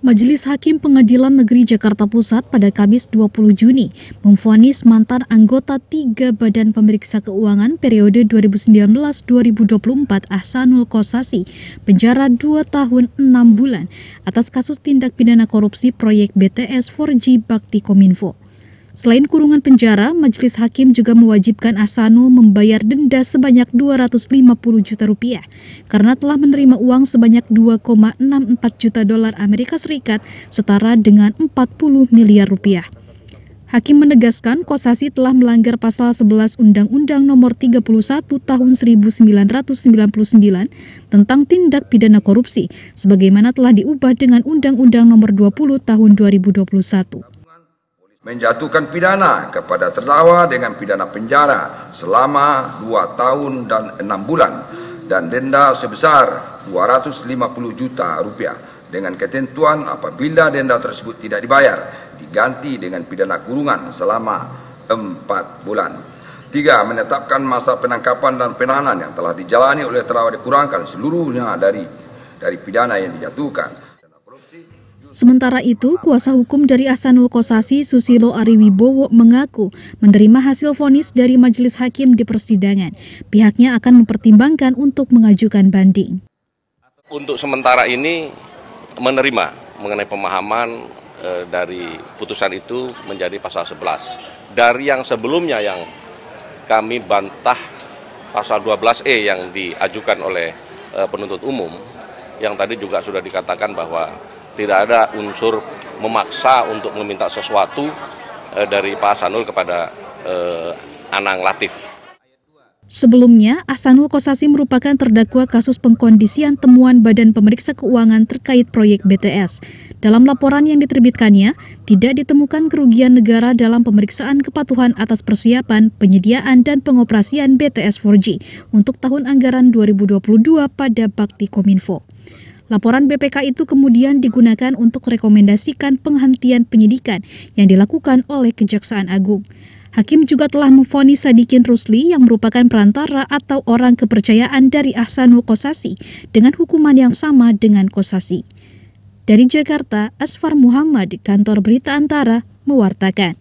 Majelis Hakim Pengadilan Negeri Jakarta Pusat pada Kamis 20 Juni memvonis mantan anggota tiga Badan Pemeriksa Keuangan periode 2019-2024 Ahsanul Kosasi penjara 2 tahun 6 bulan atas kasus tindak pidana korupsi proyek BTS 4G Bakti Kominfo. Selain kurungan penjara, Majelis Hakim juga mewajibkan Asano membayar denda sebanyak 250 juta rupiah karena telah menerima uang sebanyak 2,64 juta dolar Amerika Serikat setara dengan 40 miliar rupiah. Hakim menegaskan Kosasi telah melanggar pasal 11 Undang-Undang Nomor 31 Tahun 1999 tentang tindak pidana korupsi sebagaimana telah diubah dengan Undang-Undang Nomor 20 Tahun 2021 menjatuhkan pidana kepada terdakwa dengan pidana penjara selama 2 tahun dan 6 bulan dan denda sebesar 250 juta rupiah dengan ketentuan apabila denda tersebut tidak dibayar diganti dengan pidana kurungan selama 4 bulan. Tiga, menetapkan masa penangkapan dan penahanan yang telah dijalani oleh terdakwa dikurangkan seluruhnya dari dari pidana yang dijatuhkan. Sementara itu, kuasa hukum dari Asanul Kosasi Susilo Ariwibowo mengaku menerima hasil vonis dari majelis hakim di persidangan. Pihaknya akan mempertimbangkan untuk mengajukan banding. Untuk sementara ini menerima mengenai pemahaman eh, dari putusan itu menjadi pasal 11. Dari yang sebelumnya yang kami bantah pasal 12E yang diajukan oleh eh, penuntut umum yang tadi juga sudah dikatakan bahwa tidak ada unsur memaksa untuk meminta sesuatu eh, dari Pak Hasanul kepada eh, Anang Latif. Sebelumnya, Asanul Kosasi merupakan terdakwa kasus pengkondisian temuan Badan Pemeriksa Keuangan terkait proyek BTS. Dalam laporan yang diterbitkannya, tidak ditemukan kerugian negara dalam pemeriksaan kepatuhan atas persiapan, penyediaan, dan pengoperasian BTS 4G untuk tahun anggaran 2022 pada Bakti Kominfo. Laporan BPK itu kemudian digunakan untuk rekomendasikan penghentian penyidikan yang dilakukan oleh Kejaksaan Agung. Hakim juga telah memfonis Sadikin Rusli yang merupakan perantara atau orang kepercayaan dari Ahsanul Kosasi dengan hukuman yang sama dengan Kosasi. Dari Jakarta, Asfar Muhammad, kantor berita antara, mewartakan.